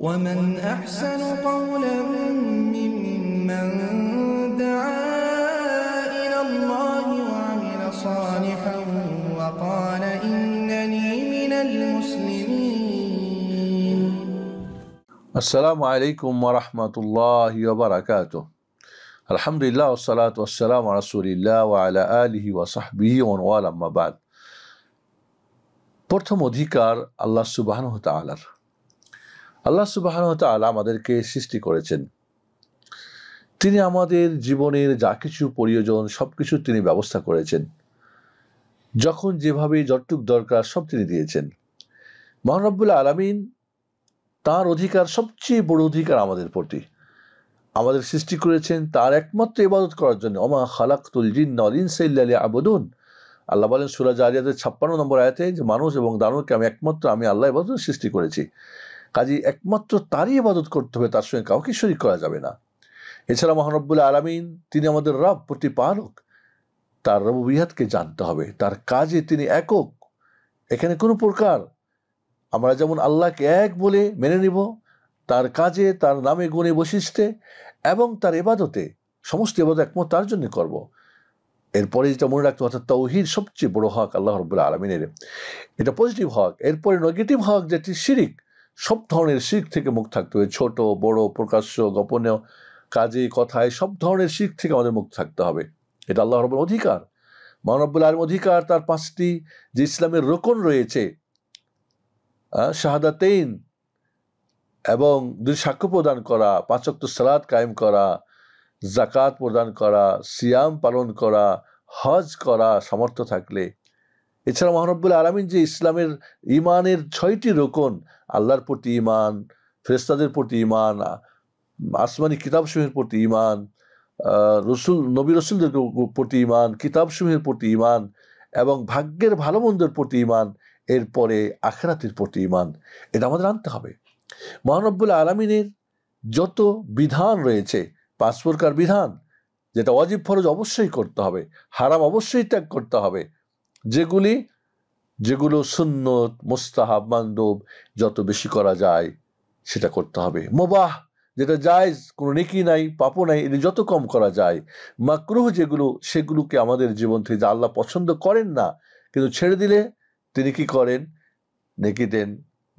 ومن أحسن قولا ممن دعا إلى الله وعمل صالحا وقال إنني من المسلمين السلام عليكم ورحمة الله وبركاته الحمد لله والصلاة والسلام على رسول الله وعلى آله وصحبه ومن والاه بعد প্রথম অধিকার আল্লাহ সুবাহ তালার আল্লাহ সুবাহতাল আমাদেরকে সৃষ্টি করেছেন তিনি আমাদের জীবনের যা কিছু প্রয়োজন সব কিছু তিনি ব্যবস্থা করেছেন যখন যেভাবে যতটুক দরকার সব তিনি দিয়েছেন মহানবুল্লা আলামিন তার অধিকার সবচেয়ে বড় অধিকার আমাদের প্রতি আমাদের সৃষ্টি করেছেন তার একমাত্র ইবাদত করার জন্য অমা খালাকুল জিন্নসাইল্লা আবদুন আল্লাহ বলেন সুরাজ আলিয়াদের ছাপ্পান্ন নম্বর আয়াতে যে মানুষ এবং দানুকে আমি একমাত্র আমি আল্লাহ ইবাদত সৃষ্টি করেছি কাজে একমাত্র তারই ইবাদত করতে হবে তার সঙ্গে কাউকে শরিক করা যাবে না এছাড়া মহানব্বুল আলামিন তিনি আমাদের রব প্রতিপালক তার রববিহাতকে জানতে হবে তার কাজে তিনি একক এখানে কোনো প্রকার আমরা যেমন আল্লাহকে এক বলে মেনে নিব তার কাজে তার নামে গুণে বৈশিষ্ট্যে এবং তার এবাদতে সমস্ত এবাদত একমত তার জন্য করব। এরপরে যেটা মনে রাখতে অর্থাৎ তৌহির সবচেয়ে বড় হক আল্লাহ রবুল্লা আলমিনের এটা পজিটিভ হক এরপরে নেগেটিভ হক যেটি শিরিক সব ধরনের শিখ থেকে মুখ থাকতে হবে ছোট বড় প্রকাশ্য গোপনীয় কাজে কথায় সব ধরনের শিখ থেকে আমাদের মুখ থাকতে হবে এটা আল্লাহ রব্বুল অধিকার মানবুল আলম অধিকার তার পাঁচটি যে ইসলামের রোকন রয়েছে শাহাদাতেইন এবং দুই সাক্ষ্য প্রদান করা পাঁচক্ত সালাদ কায়েম করা জাকাত প্রদান করা সিয়াম পালন করা হজ করা সামর্থ্য থাকলে এছাড়া মহানব্বুল আলমিন যে ইসলামের ইমানের ছয়টি রোকন আল্লাহর প্রতি ইমান ফেরেস্তাদের প্রতি ইমান আসমানি কিতাবসমূহের প্রতি ইমান রসুল নবী রসুলদের প্রতি ইমান কিতাবসমূহের প্রতি ইমান এবং ভাগ্যের ভালো মন্দের প্রতি ইমান এরপরে আখেরাতের প্রতি ইমান এটা আমাদের আনতে হবে মহানব্বুল আলমিনের যত বিধান রয়েছে পাঁচ প্রকার বিধান যেটা অজীব ফরজ অবশ্যই করতে হবে হারাম অবশ্যই ত্যাগ করতে হবে যেগুলি যেগুলো সুন্নত মোস্তাহাব মান্দব যত বেশি করা যায় সেটা করতে হবে মোবাহ যেটা যায় কোনো নেকি নাই পাপও নাই এটা যত কম করা যায় মাকরুহ যেগুলো সেগুলোকে আমাদের জীবন থেকে আল্লাহ পছন্দ করেন না কিন্তু ছেড়ে দিলে তিনি কি করেন নেকি দেন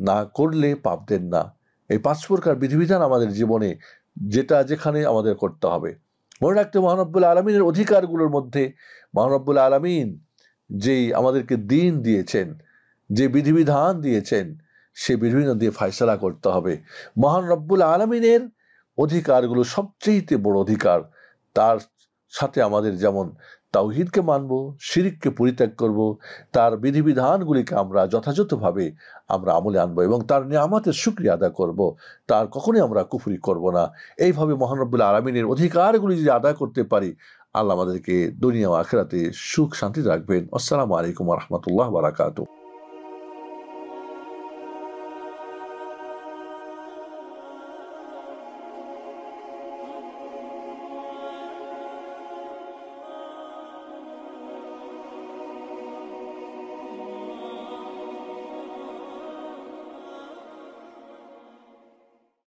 না করলে পাপ দেন না এই পাঁচ প্রকার বিধিবিধান আমাদের জীবনে যেটা যেখানে আমাদের করতে হবে মনে রাখতে মহানব্বুল আলমিনের অধিকারগুলোর মধ্যে মহানব্বুল আলমিন যেই আমাদেরকে দিন দিয়েছেন যে বিধিবিধান দিয়েছেন সে বিভিন্ন দিয়ে ফায়সলা করতে হবে মহান রব্বুল আলমিনের অধিকারগুলো সবচেয়েতে বড় অধিকার তার সাথে আমাদের যেমন তাওহিদকে মানব শিরিককে পরিত্যাগ করব তার বিধিবিধানগুলিকে আমরা যথাযথভাবে আমরা আমলে আনব এবং তার নিয়ামাতের সুক্রিয়া আদায় করব তার কখনই আমরা কুফুরি করব না এইভাবে মহানব্বুল আলমিনের অধিকারগুলি যদি আদায় করতে পারি আল্লাহ আমাদেরকে দুনিয়া ও আখেরাতে সুখ শান্তি রাখবেন আসসালামু আলাইকুম রহমতুল্লাহ বারাকাতু